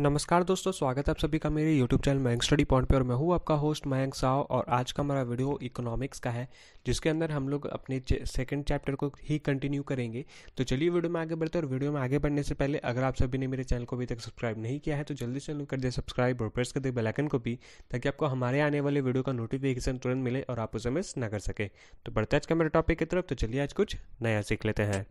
नमस्कार दोस्तों स्वागत है आप सभी का मेरे YouTube channel Mayank study point पे और मैं हूँ आपका होस्ट मयंक साव और आज का हमारा वीडियो इकोनॉमिक्स का है जिसके अंदर हम लोग अपने सेकंड चैप्टर को ही कंटिन्यू करेंगे तो चलिए वीडियो में आगे बढ़ते हैं और वीडियो में आगे बढ़ने से पहले अगर आप सभी ने मेरे चैनल को अभी तक सब्सक्राइब नहीं किया है तो जल्दी से कर दे सब्सक्राइब और प्रेस कर दे बेलाइकन को भी ताकि आपको हमारे आने वाले वीडियो का नोटिफिकेशन तुरंत मिले और आप उसे मिस ना कर सके तो बढ़ते आज का मेरे टॉपिक की तरफ तो चलिए आज कुछ नया सीख लेते हैं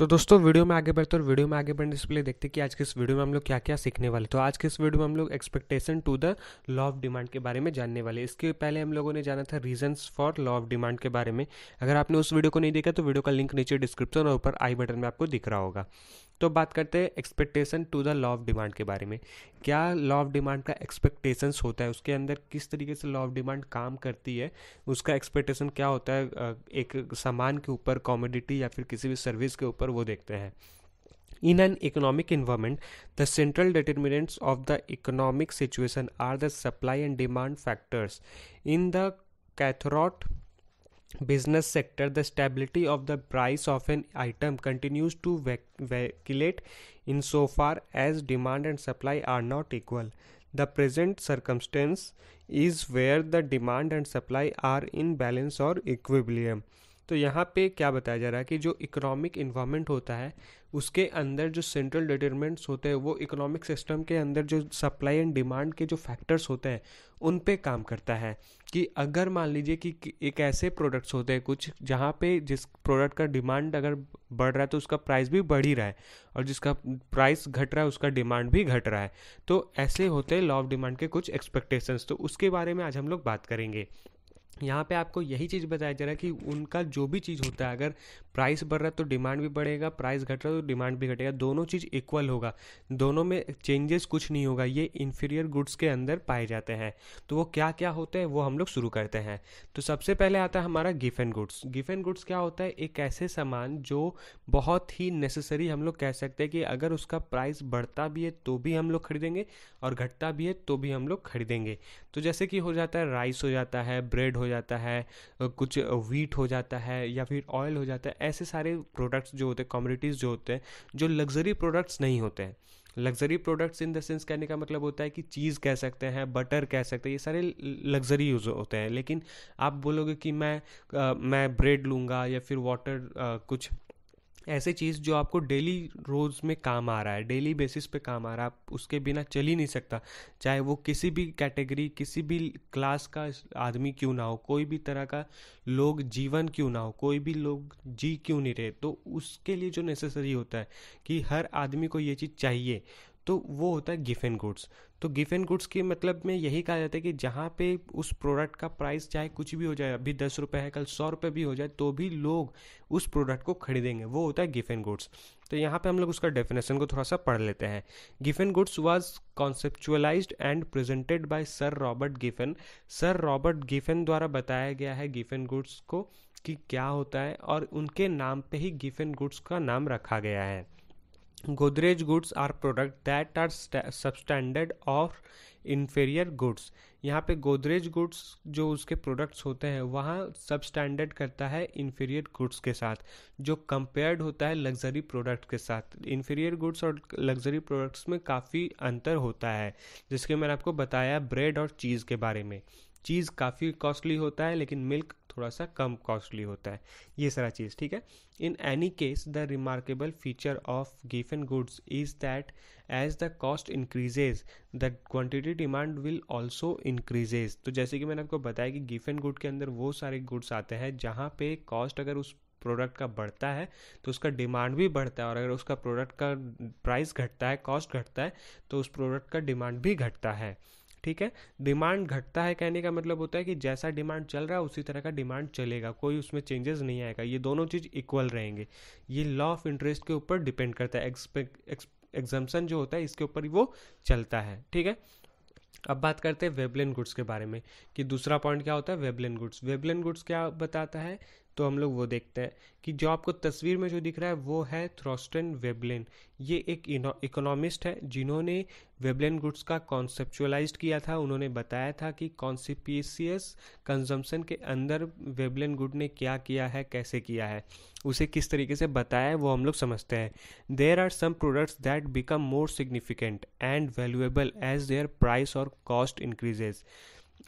तो दोस्तों वीडियो में आगे बढ़ते और वीडियो में आगे बढ़ने से पहले देखते कि आज के इस वीडियो में हम लोग क्या क्या सीखने वाले तो आज के इस वीडियो में हम लोग expectation to the law of demand के बारे में जानने वाले इसके पहले हम लोगों ने जाना था reasons for law of demand के बारे में अगर आपने उस वीडियो को नहीं देखा तो वीडियो का लिंक नीचे डिस्क्रिप्शन और ऊपर आई बटन में आपको दिख रहा होगा तो बात करते हैं expectation to the law of demand के बारे में क्या लॉ ऑफ डिमांड का एक्सपेक्टेशंस होता है उसके अंदर किस तरीके से लॉ ऑफ डिमांड काम करती है उसका एक्सपेक्टेशन क्या होता है एक सामान के ऊपर कॉमोडिटी या फिर किसी भी सर्विस के ऊपर वो देखते हैं in an economic environment the central determinants of the economic situation are the supply and demand factors in the कैथरॉट business sector the stability of the price of an item continues to vacillate insofar as demand and supply are not equal the present circumstance is where the demand and supply are in balance or equilibrium तो यहाँ पे क्या बताया जा रहा है कि जो इकोनॉमिक इन्वामेंट होता है उसके अंदर जो सेंट्रल डिटरमेंट्स होते हैं वो इकोनॉमिक सिस्टम के अंदर जो सप्लाई एंड डिमांड के जो फैक्टर्स होते हैं उन पे काम करता है कि अगर मान लीजिए कि एक ऐसे प्रोडक्ट्स होते हैं कुछ जहाँ पे जिस प्रोडक्ट का डिमांड अगर बढ़ रहा है तो उसका प्राइस भी बढ़ ही रहा है और जिसका प्राइस घट रहा है उसका डिमांड भी घट रहा है तो ऐसे होते हैं लॉ ऑफ डिमांड के कुछ एक्सपेक्टेशंस तो उसके बारे में आज हम लोग बात करेंगे यहाँ पे आपको यही चीज़ बताया जा रहा है कि उनका जो भी चीज़ होता है अगर प्राइस बढ़ रहा है तो डिमांड भी बढ़ेगा प्राइस घट रहा है तो डिमांड भी घटेगा दोनों चीज़ इक्वल होगा दोनों में चेंजेस कुछ नहीं होगा ये इन्फीरियर गुड्स के अंदर पाए जाते हैं तो वो क्या क्या होते हैं वो हम लोग शुरू करते हैं तो सबसे पहले आता है हमारा एंड गुड्स एंड गुड्स क्या होता है एक ऐसे सामान जो बहुत ही नेसेसरी हम लोग कह सकते हैं कि अगर उसका प्राइस बढ़ता भी है तो भी हम लोग खरीदेंगे और घटता भी है तो भी हम लोग खरीदेंगे तो जैसे कि हो जाता है राइस हो जाता है ब्रेड हो जाता है कुछ वीट हो जाता है या फिर ऑयल हो जाता है ऐसे सारे प्रोडक्ट्स जो होते हैं कॉमोडिटीज़ जो होते हैं जो लग्जरी प्रोडक्ट्स नहीं होते हैं luxury products in the sense कहने का मतलब होता है कि चीज़ कह सकते हैं बटर कह सकते हैं ये सारे लग्जरी यूज होते हैं लेकिन आप बोलोगे कि मैं आ, मैं ब्रेड लूँगा या फिर वाटर आ, कुछ ऐसे चीज़ जो आपको डेली रोज़ में काम आ रहा है डेली बेसिस पे काम आ रहा है आप उसके बिना चल ही नहीं सकता चाहे वो किसी भी कैटेगरी किसी भी क्लास का आदमी क्यों ना हो कोई भी तरह का लोग जीवन क्यों ना हो कोई भी लोग जी क्यों नहीं रहे तो उसके लिए जो नेसेसरी होता है कि हर आदमी को ये चीज़ चाहिए तो वो होता है गिफ एंड गुड्स तो गिफ एंड गुड्स के मतलब में यही कहा जाता है कि जहाँ पे उस प्रोडक्ट का प्राइस चाहे कुछ भी हो जाए अभी दस रुपये है कल सौ रुपये भी हो जाए तो भी लोग उस प्रोडक्ट को खरीदेंगे वो होता है गिफ एंड गुड्स तो यहाँ पे हम लोग उसका डेफिनेशन को थोड़ा सा पढ़ लेते हैं Giffen goods was conceptualised and presented by sir Robert Giffen sir Robert Giffen द्वारा बताया गया है एंड गुड्स को कि क्या होता है और उनके नाम पे ही एंड गुड्स का नाम रखा गया है Godrej goods are product that are substandard और इन्फेरियर गुड्स यहाँ पे गोदरेज गुड्स जो उसके प्रोडक्ट्स होते हैं वहाँ सब स्टैंडर्ड करता है इन्फेरियर गुड्स के साथ जो कंपेयर्ड होता है लग्जरी प्रोडक्ट के साथ इन्फेरियर गुड्स और लग्जरी प्रोडक्ट्स में काफ़ी अंतर होता है जिसके मैंने आपको बताया ब्रेड और चीज़ के बारे में चीज़ काफ़ी कॉस्टली होता है लेकिन मिल्क थोड़ा सा कम कॉस्टली होता है ये सारा चीज़ ठीक है in any case the remarkable feature of an goods is that as the cost increases the quantity demand will also increases तो जैसे कि मैंने आपको बताया कि एन गुड के अंदर वो सारे गुड्स आते हैं जहाँ पे कॉस्ट अगर उस प्रोडक्ट का बढ़ता है तो उसका डिमांड भी बढ़ता है और अगर उसका प्रोडक्ट का प्राइस घटता है कॉस्ट घटता है तो उस प्रोडक्ट का डिमांड भी घटता है ठीक है डिमांड घटता है कहने का मतलब होता है कि जैसा डिमांड चल रहा है उसी तरह का डिमांड चलेगा कोई उसमें चेंजेस नहीं आएगा ये दोनों चीज़ इक्वल रहेंगे ये लॉ ऑफ इंटरेस्ट के ऊपर डिपेंड करता है एग्जम्पन जो होता है इसके ऊपर वो चलता है ठीक है अब बात करते हैं वेबलेन गुड्स के बारे में कि दूसरा पॉइंट क्या होता है वेबलेन गुड्स वेबलेन गुड्स क्या बताता है तो हम लोग वो देखते हैं कि जो आपको तस्वीर में जो दिख रहा है वो है थ्रोस्टन वेबलेन ये एक इकोनॉमिस्ट है जिन्होंने वेबलेन गुड्स का कॉन्सेप्चुअलाइज किया था उन्होंने बताया था कि कॉन्सिपीसियस कंजम्पशन के अंदर वेबलेन गुड ने क्या किया है कैसे किया है उसे किस तरीके से बताया है वो हम लोग समझते हैं there are some products that become more significant and valuable as their price और cost increases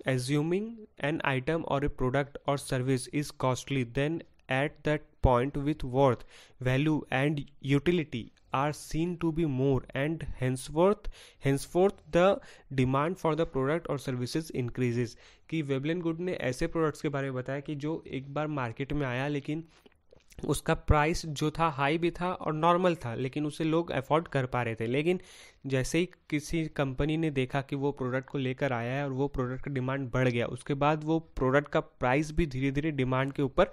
assuming an item or a product or service is costly then at that point with worth value and utility are seen to be more and henceforth henceforth the demand for the product or services increases कि Veblen good ने ऐसे products के बारे में बताया कि जो एक बार मार्केट में आया लेकिन उसका प्राइस जो था हाई भी था और नॉर्मल था लेकिन उसे लोग अफोर्ड कर पा रहे थे लेकिन जैसे ही किसी कंपनी ने देखा कि वो प्रोडक्ट को लेकर आया है और वो प्रोडक्ट का डिमांड बढ़ गया उसके बाद वो प्रोडक्ट का प्राइस भी धीरे धीरे डिमांड के ऊपर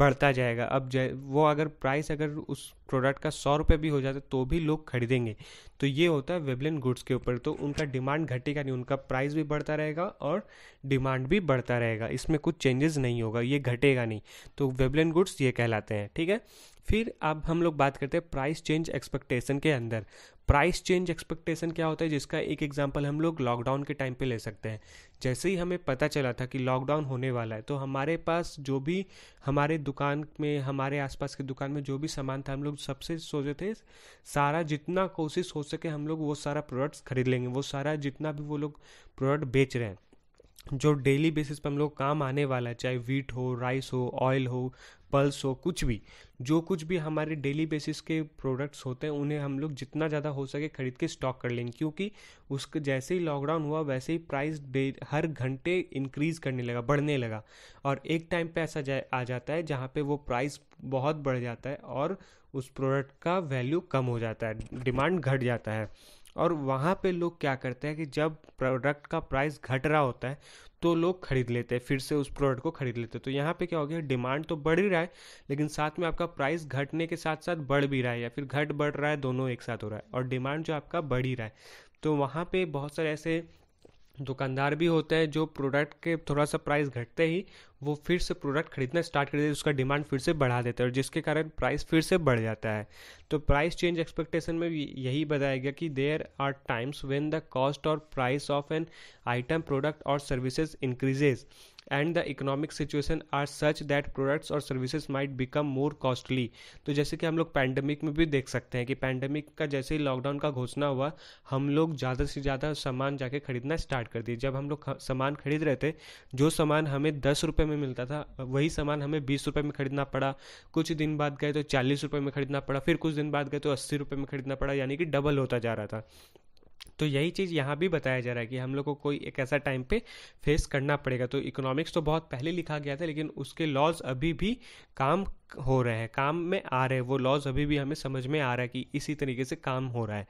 बढ़ता जाएगा अब जै वो अगर प्राइस अगर उस प्रोडक्ट का सौ रुपये भी हो जाता तो भी लोग खरीदेंगे तो ये होता है वेबलिन गुड्स के ऊपर तो उनका डिमांड घटेगा नहीं उनका प्राइस भी बढ़ता रहेगा और डिमांड भी बढ़ता रहेगा इसमें कुछ चेंजेस नहीं होगा ये घटेगा नहीं तो वेबलिन गुड्स ये कहलाते हैं ठीक है फिर अब हम लोग बात करते हैं प्राइस चेंज एक्सपेक्टेशन के अंदर प्राइस चेंज एक्सपेक्टेशन क्या होता है जिसका एक एग्जांपल हम लोग लॉकडाउन के टाइम पे ले सकते हैं जैसे ही हमें पता चला था कि लॉकडाउन होने वाला है तो हमारे पास जो भी हमारे दुकान में हमारे आसपास के दुकान में जो भी सामान था हम लोग सबसे सोचे थे सारा जितना कोशिश हो सके हम लोग वो सारा प्रोडक्ट्स खरीद लेंगे वो सारा जितना भी वो लोग प्रोडक्ट बेच रहे हैं जो डेली बेसिस पर हम लोग काम आने वाला है चाहे वीट हो राइस हो ऑयल हो पल्स हो कुछ भी जो कुछ भी हमारे डेली बेसिस के प्रोडक्ट्स होते हैं उन्हें हम लोग जितना ज़्यादा हो सके खरीद के स्टॉक कर लेंगे क्योंकि उसके जैसे ही लॉकडाउन हुआ वैसे ही प्राइस हर घंटे इंक्रीज़ करने लगा बढ़ने लगा और एक टाइम पे ऐसा जा, आ जाता है जहाँ पे वो प्राइस बहुत बढ़ जाता है और उस प्रोडक्ट का वैल्यू कम हो जाता है डिमांड घट जाता है और वहाँ पे लोग क्या करते हैं कि जब प्रोडक्ट का प्राइस घट रहा होता है तो लोग खरीद लेते हैं फिर से उस प्रोडक्ट को खरीद लेते हैं तो यहाँ पे क्या हो गया डिमांड तो बढ़ ही रहा है लेकिन साथ में आपका प्राइस घटने के साथ साथ बढ़ भी रहा है या फिर घट बढ़ रहा है दोनों एक साथ हो रहा है और डिमांड जो आपका बढ़ ही रहा है तो वहाँ पे बहुत सारे ऐसे दुकानदार भी होते हैं जो प्रोडक्ट के थोड़ा सा प्राइस घटते ही वो फिर से प्रोडक्ट खरीदना स्टार्ट कर देते उसका डिमांड फिर से बढ़ा देते हैं और जिसके कारण प्राइस फिर से बढ़ जाता है तो प्राइस चेंज एक्सपेक्टेशन में यही बताया गया कि there are times when the cost और price of an item product और services increases and the economic situation are such that products और services might become more costly तो जैसे कि हम लोग पैंडमिक में भी देख सकते हैं कि पैंडमिक का जैसे ही लॉकडाउन का घोषणा हुआ हम लोग ज़्यादा से ज़्यादा सामान जाके खरीदना स्टार्ट कर दिए जब हम लोग सामान खरीद रहे थे जो सामान हमें दस रुपये में मिलता था वही सामान हमें बीस रुपये में खरीदना पड़ा कुछ दिन बाद गए तो चालीस रुपये में खरीदना पड़ा फिर कुछ दिन बाद गए तो अस्सी रुपये में खरीदना पड़ा यानी कि डबल होता जा रहा था तो यही चीज़ यहाँ भी बताया जा रहा है कि हम लोग को कोई एक ऐसा टाइम पे फेस करना पड़ेगा तो इकोनॉमिक्स तो बहुत पहले लिखा गया था लेकिन उसके लॉज अभी भी काम हो रहे हैं काम में आ रहे हैं वो लॉज अभी भी हमें समझ में आ रहा है कि इसी तरीके से काम हो रहा है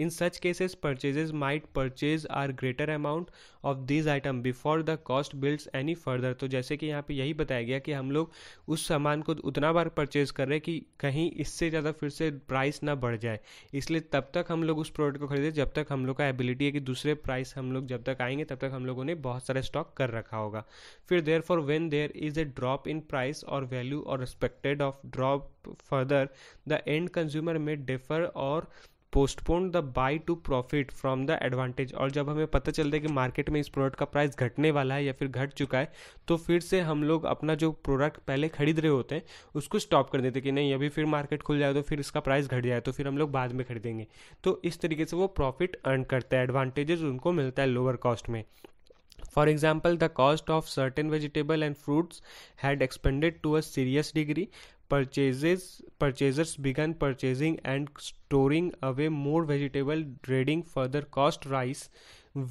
in such cases purchases might purchase are greater amount of this item before the cost builds any further तो जैसे कि यहाँ पे यही बताया गया कि हम लोग उस सामान को उतना बार परचेज कर रहे हैं कि कहीं इससे ज़्यादा फिर से प्राइस ना बढ़ जाए इसलिए तब तक हम लोग उस प्रोडक्ट को खरीदें जब तक हम लोग का एबिलिटी है कि दूसरे प्राइस हम लोग जब तक आएंगे तब तक हम लोगों ने बहुत सारा स्टॉक कर रखा होगा फिर therefore when there is a drop in price और वैल्यू और respected of drop further the end consumer में डिफर और postpone the buy to profit from the advantage और जब हमें पता चलता है कि मार्केट में इस प्रोडक्ट का प्राइस घटने वाला है या फिर घट चुका है तो फिर से हम लोग अपना जो प्रोडक्ट पहले खरीद रहे होते हैं उसको स्टॉप कर देते हैं कि नहीं अभी फिर मार्केट खुल जाए तो फिर इसका प्राइस घट जाए तो फिर हम लोग बाद में खरीदेंगे तो इस तरीके से वो प्रॉफिट अर्न करते हैं एडवांटेजेस उनको मिलता है लोअर कॉस्ट में for example the cost of certain vegetable and fruits had expanded to a serious degree purchases purchasers began purchasing and storing away more vegetable dreading further cost rise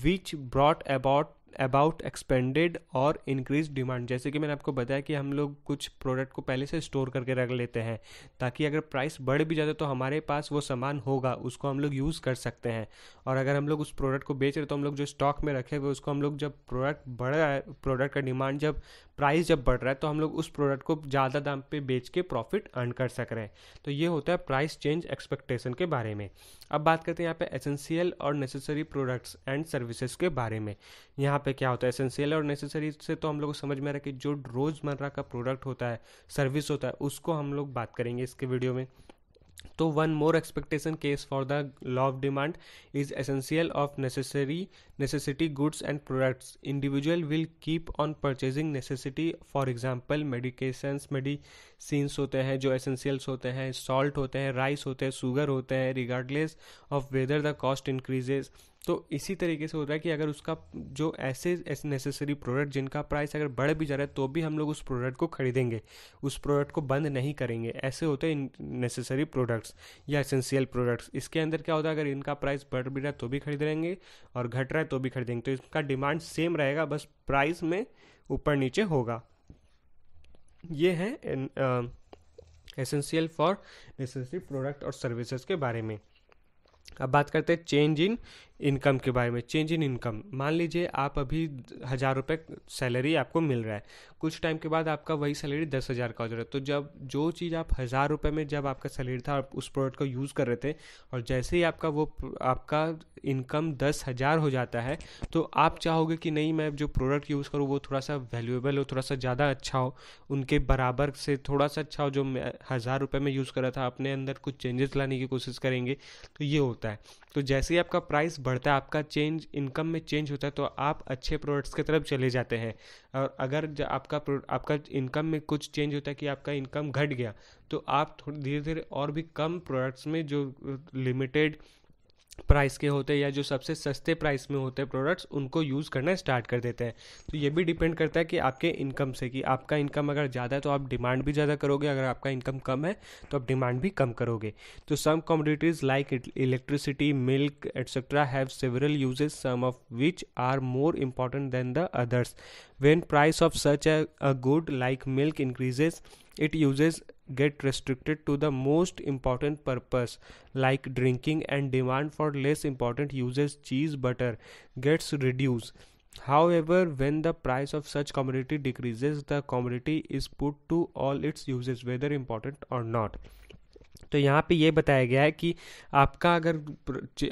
which brought about about expanded और increase demand जैसे कि मैंने आपको बताया कि हम लोग कुछ प्रोडक्ट को पहले से स्टोर करके रख लेते हैं ताकि अगर प्राइस बढ़ भी जाता तो हमारे पास वो सामान होगा उसको हम लोग यूज़ कर सकते हैं और अगर हम लोग उस प्रोडक्ट को बेच रहे तो हम लोग जो स्टॉक में रखे हुए उसको हम लोग जब प्रोडक्ट बढ़ रहा है प्रोडक्ट का डिमांड जब प्राइस जब बढ़ रहा है तो हम लोग उस प्रोडक्ट को ज़्यादा दाम पे बेच के प्रॉफिट अर्न कर सक रहे हैं तो ये होता है प्राइस चेंज एक्सपेक्टेशन के बारे में अब बात करते हैं यहाँ पे एसेंशियल और नेसेसरी प्रोडक्ट्स एंड सर्विसेज के बारे में यहाँ पे क्या होता है एसेंशियल और नेसेसरी से तो हम लोग को समझ में आ रहा है कि जो रोज़मर्रा का प्रोडक्ट होता है सर्विस होता है उसको हम लोग बात करेंगे इसके वीडियो में तो one more expectation case for the law of demand is essential of necessary necessity goods and products individual will keep on purchasing necessity for example medication medicines होते हैं जो एसेंशियल्स होते हैं सॉल्ट होते हैं राइस होते हैं शुगर होते हैं regardless of whether the cost increases तो इसी तरीके से हो रहा है कि अगर उसका जो ऐसे ऐसे नेसेसरी प्रोडक्ट जिनका प्राइस अगर बढ़ भी जा रहा है तो भी हम लोग उस प्रोडक्ट को ख़रीदेंगे उस प्रोडक्ट को बंद नहीं करेंगे ऐसे होते हैं नेसेसरी प्रोडक्ट्स या एसेंशियल प्रोडक्ट्स इसके अंदर क्या होता है अगर इनका प्राइस बढ़ भी रहा है तो भी खरीद लेंगे और घट रहा है तो भी खरीदेंगे तो इसका डिमांड सेम रहेगा बस प्राइस में ऊपर नीचे होगा ये है एसेंशियल फॉर नेसेसरी प्रोडक्ट और सर्विसेज के बारे में अब बात करते हैं चेंज इन इनकम के बारे में चेंज इन इनकम मान लीजिए आप अभी हज़ार रुपये सैलरी आपको मिल रहा है कुछ टाइम के बाद आपका वही सैलरी दस हज़ार का हो जा रहा है तो जब जो चीज़ आप हज़ार रुपये में जब आपका सैलरी था आप उस प्रोडक्ट को यूज़ कर रहे थे और जैसे ही आपका वो आपका इनकम दस हज़ार हो जाता है तो आप चाहोगे कि नहीं मैं जो प्रोडक्ट यूज़ करूँ वो थोड़ा सा वैल्यूएबल हो थोड़ा सा ज़्यादा अच्छा हो उनके बराबर से थोड़ा सा अच्छा हो जो मैं हज़ार रुपये में यूज़ कर रहा था अपने अंदर कुछ चेंजेस लाने की कोशिश करेंगे तो ये होता है होता है तो जैसे ही आपका प्राइस बढ़ता है आपका चेंज इनकम में चेंज होता है तो आप अच्छे प्रोडक्ट्स की तरफ चले जाते हैं और अगर आपका आपका इनकम में कुछ चेंज होता है कि आपका इनकम घट गया तो आप धीरे धीरे और भी कम प्रोडक्ट्स में जो लिमिटेड uh, प्राइस के होते हैं या जो सबसे सस्ते प्राइस में होते हैं प्रोडक्ट्स उनको यूज़ करना स्टार्ट कर देते हैं तो ये भी डिपेंड करता है कि आपके इनकम से कि आपका इनकम अगर ज़्यादा है तो आप डिमांड भी ज़्यादा करोगे अगर आपका इनकम कम है तो आप डिमांड भी कम करोगे तो some commodities like electricity milk etcetera have several usages some of which are more important than the others when price of such a good like milk increases it usages get restricted to the most important purpose like drinking and demand for less important uses cheese butter gets reduced however when the price of such commodity decreases the commodity is put to all its uses whether important or not तो यहाँ पे ये बताया गया है कि आपका अगर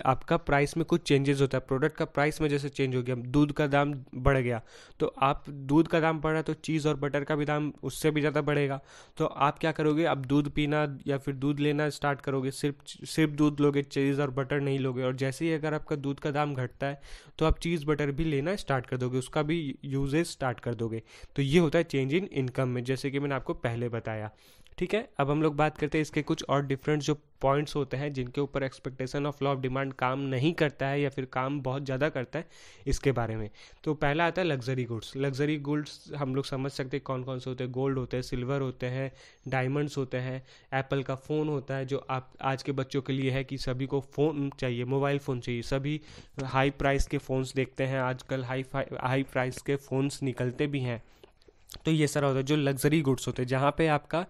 आपका प्राइस में कुछ चेंजेस होता है प्रोडक्ट का प्राइस में जैसे चेंज हो गया दूध का दाम बढ़ गया तो आप दूध का दाम बढ़ा तो चीज़ और बटर का भी दाम उससे भी ज़्यादा बढ़ेगा तो आप क्या करोगे आप दूध पीना या फिर दूध लेना स्टार्ट करोगे सिर्फ सिर्फ दूध लोगे चीज़ और बटर नहीं लोगे और जैसे ही अगर आपका दूध का दाम घटता है तो आप चीज़ बटर भी लेना स्टार्ट कर दोगे उसका भी यूजेज स्टार्ट कर दोगे तो ये होता है चेंज इन इनकम में जैसे कि मैंने आपको पहले बताया ठीक है अब हम लोग बात करते हैं इसके कुछ और डिफरेंट जो पॉइंट्स होते हैं जिनके ऊपर expectation of law of demand काम नहीं करता है या फिर काम बहुत ज़्यादा करता है इसके बारे में तो पहला आता है लग्जरी गुड्स लग्जरी गुड्स हम लोग समझ सकते हैं कौन कौन से होते हैं गोल्ड होते हैं सिल्वर होते हैं डायमंड्स होते हैं एप्पल का फ़ोन होता है जो आप आज के बच्चों के लिए है कि सभी को फ़ोन चाहिए मोबाइल फ़ोन चाहिए सभी हाई प्राइस के फ़ोन्स देखते हैं आजकल हाई हाई प्राइस के फ़ोन्स निकलते भी हैं तो ये सारा होता है जो लग्जरी गुड्स होते हैं जहाँ पे आपका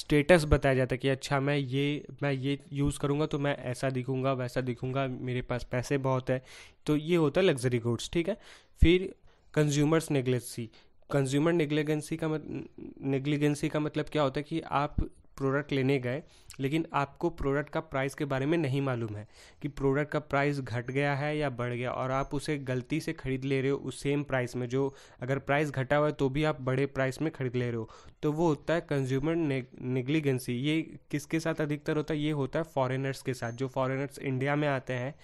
स्टेटस बताया जाता है कि अच्छा मैं ये मैं ये यूज़ करूँगा तो मैं ऐसा दिखूँगा वैसा दिखूँगा मेरे पास पैसे बहुत है तो ये होता है लग्जरी गुड्स ठीक है फिर कंज्यूमर्स नेग्लेसी कंज्यूमर नेग्लिगेंसी का मत नेग्लिगेंसी का मतलब क्या होता है कि आप प्रोडक्ट लेने गए लेकिन आपको प्रोडक्ट का प्राइस के बारे में नहीं मालूम है कि प्रोडक्ट का प्राइस घट गया है या बढ़ गया और आप उसे गलती से ख़रीद ले रहे हो उस सेम प्राइस में जो अगर प्राइस घटा हुआ है तो भी आप बड़े प्राइस में ख़रीद ले रहे हो तो वो होता है कंज्यूमर निगलिगेंसी ये किसके साथ अधिकतर होता है ये होता है फॉरेनर्स के साथ जो फॉरेनर्स इंडिया में आते हैं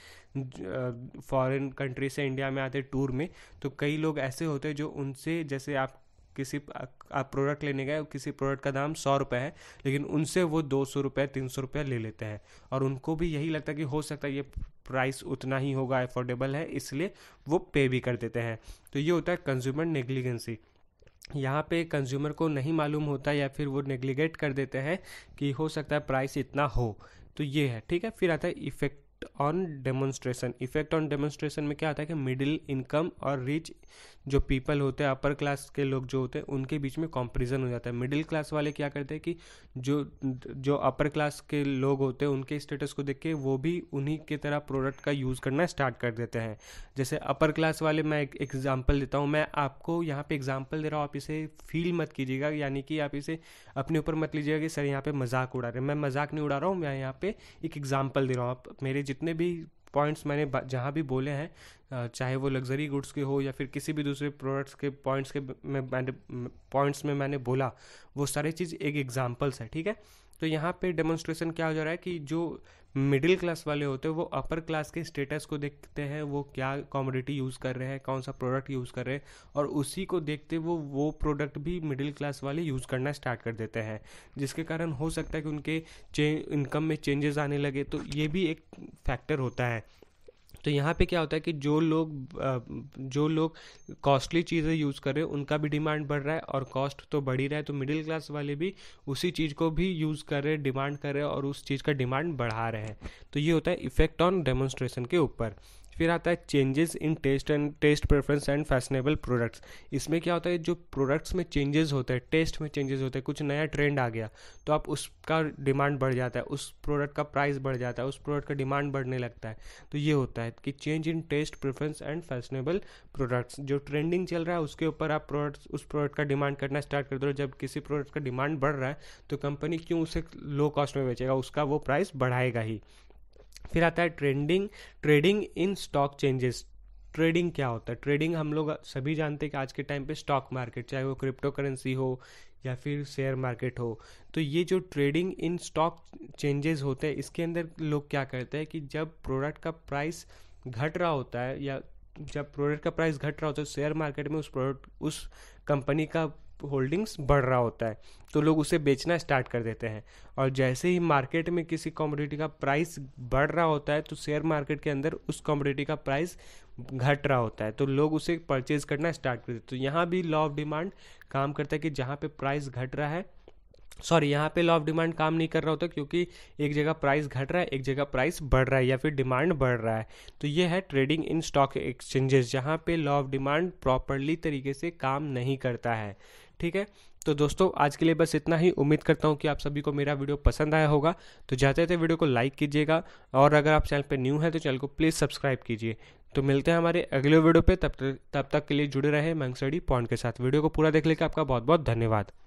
फॉरेन कंट्री से इंडिया में आते टूर में तो कई लोग ऐसे होते हैं जो उनसे जैसे आप किसी आप प्रोडक्ट लेने गए किसी प्रोडक्ट का दाम सौ रुपये है लेकिन उनसे वो दो सौ रुपये तीन सौ रुपये ले लेते हैं और उनको भी यही लगता है कि हो सकता है ये प्राइस उतना ही होगा अफोर्डेबल है इसलिए वो पे भी कर देते हैं तो ये होता है कंज्यूमर नेग्लिजेंसी यहाँ पे कंज्यूमर को नहीं मालूम होता या फिर वो नेग्लिगेट कर देते हैं कि हो सकता है प्राइस इतना हो तो ये है ठीक है फिर आता है effect on demonstration effect on demonstration में क्या आता है कि मिडिल इनकम और रिच जो पीपल होते हैं अपर क्लास के लोग जो होते हैं उनके बीच में कॉम्पेरिजन हो जाता है मिडिल क्लास वाले क्या करते हैं कि जो जो अपर क्लास के लोग होते हैं उनके स्टेटस को देख के वो भी उन्हीं की तरह प्रोडक्ट का यूज़ करना स्टार्ट कर देते हैं जैसे अपर क्लास वाले मैं एक एग्जाम्पल देता हूँ मैं आपको यहाँ पे एग्जाम्पल दे रहा हूँ आप इसे फील मत कीजिएगा यानी कि आप इसे अपने ऊपर मत लीजिएगा कि सर यहाँ पे मजाक उड़ा रहे हैं मैं मजाक नहीं उड़ा रहा हूँ मैं यहाँ पे एक एग्जाम्पल दे रहा हूँ आप मेरे जितने भी पॉइंट्स मैंने जहाँ भी बोले हैं चाहे वो लग्जरी गुड्स के हो या फिर किसी भी दूसरे प्रोडक्ट्स के पॉइंट्स के में मैंने पॉइंट्स में मैंने बोला वो सारी चीज़ एक एग्जाम्पल्स है ठीक है तो यहाँ पे डेमोन्स्ट्रेशन क्या हो जा रहा है कि जो मिडिल क्लास वाले होते हैं वो अपर क्लास के स्टेटस को देखते हैं वो क्या कॉमोडिटी यूज़ कर रहे हैं कौन सा प्रोडक्ट यूज़ कर रहे हैं और उसी को देखते वो वो प्रोडक्ट भी मिडिल क्लास वाले यूज़ करना स्टार्ट कर देते हैं जिसके कारण हो सकता है कि उनके इनकम में चेंजेस आने लगे तो ये भी एक फैक्टर होता है तो यहाँ पे क्या होता है कि जो लोग जो लोग कॉस्टली चीज़ें यूज़ कर रहे हैं उनका भी डिमांड बढ़ रहा है और कॉस्ट तो बढ़ ही रहा है तो मिडिल क्लास वाले भी उसी चीज़ को भी यूज़ कर रहे हैं डिमांड कर रहे हैं और उस चीज़ का डिमांड बढ़ा रहे हैं तो ये होता है इफेक्ट ऑन डेमोन्स्ट्रेशन के ऊपर फिर आता है changes in taste and taste preference and fashionable products इसमें क्या होता है जो प्रोडक्ट्स में चेंजेस होते हैं टेस्ट में चेंजेस होते हैं कुछ नया ट्रेंड आ गया तो आप उसका डिमांड बढ़ जाता है उस प्रोडक्ट का प्राइस बढ़ जाता है उस प्रोडक्ट का डिमांड बढ़ने लगता है तो ये होता है कि change in taste preference and fashionable products जो ट्रेंडिंग चल रहा है उसके ऊपर आप प्रोडक्ट्स उस प्रोडक्ट का डिमांड करना स्टार्ट कर दो जब किसी प्रोडक्ट का डिमांड बढ़ रहा है तो कंपनी क्यों उसे लो कॉस्ट में बेचेगा उसका वो प्राइस बढ़ाएगा ही फिर आता है trending trading in stock changes trading क्या होता है ट्रेडिंग हम लोग सभी जानते हैं कि आज के टाइम पे स्टॉक मार्केट चाहे वो क्रिप्टो करेंसी हो या फिर शेयर मार्केट हो तो ये जो ट्रेडिंग इन स्टॉक चेंजेस होते हैं इसके अंदर लोग क्या करते हैं कि जब प्रोडक्ट का प्राइस घट रहा होता है या जब प्रोडक्ट का प्राइस घट रहा होता है शेयर मार्केट में उस प्रोडक्ट उस कंपनी का होल्डिंग्स बढ़ रहा होता है तो लोग उसे बेचना स्टार्ट कर देते हैं और जैसे ही मार्केट में किसी कॉमोडिटी का प्राइस बढ़ रहा होता है तो शेयर मार्केट के अंदर उस कॉमोडिटी का प्राइस घट रहा होता है तो लोग उसे परचेज करना स्टार्ट कर देते हैं तो यहाँ भी लॉ ऑफ डिमांड काम करता है कि जहाँ पे प्राइस घट रहा है सॉरी यहाँ पे लॉ ऑफ डिमांड काम नहीं कर रहा होता क्योंकि एक जगह प्राइस घट रहा है एक जगह प्राइस बढ़ रहा है या फिर डिमांड बढ़ रहा है तो ये है ट्रेडिंग इन स्टॉक एक्सचेंजेस जहाँ पे लॉ ऑफ डिमांड प्रॉपरली तरीके से काम नहीं करता है ठीक है तो दोस्तों आज के लिए बस इतना ही उम्मीद करता हूँ कि आप सभी को मेरा वीडियो पसंद आया होगा तो जाते जाते वीडियो को लाइक कीजिएगा और अगर आप चैनल पर न्यू हैं तो चैनल को प्लीज़ सब्सक्राइब कीजिए तो मिलते हैं हमारे अगले वीडियो पे तब तक तब तक के लिए जुड़े रहे मंगसड़ी पॉइंट के साथ वीडियो को पूरा देख लेकर आपका बहुत बहुत धन्यवाद